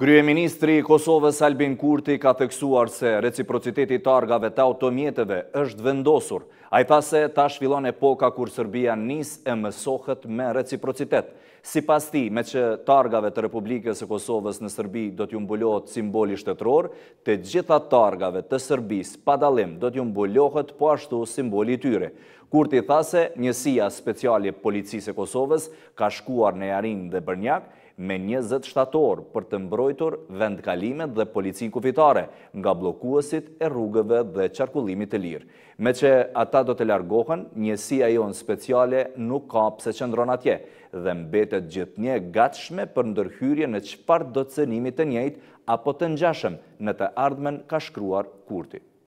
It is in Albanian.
Ministri i Kosovës Albin Kurti ka theksuar se reciprociteti targave të automjeteve është vendosur. A i tha se ta shvillon e poka kur Serbia nisë e mësohet me reciprocitet. Si pas ti, me që targave të Republikës e Kosovës në Serbi do t'ju mbulohet simboli shtetror, të gjitha targave të Sërbis pa dalim do t'ju mbulohet po ashtu simboli tyre. Kurti tha se njësia speciali policisë e Kosovës ka shkuar në jarin dhe bërnjak me 27 orë për të mbroj mbrojtur vendkalimet dhe policinë kufitare nga blokuasit e rrugëve dhe qarkullimit të lirë. Me që ata do të largohen, njësia jonë speciale nuk ka pse qëndron atje dhe mbetet gjithë nje gatshme për ndërhyrje në qëpar do të cënimit të njejt apo të ngjashëm në të ardhmen ka shkruar kurtit.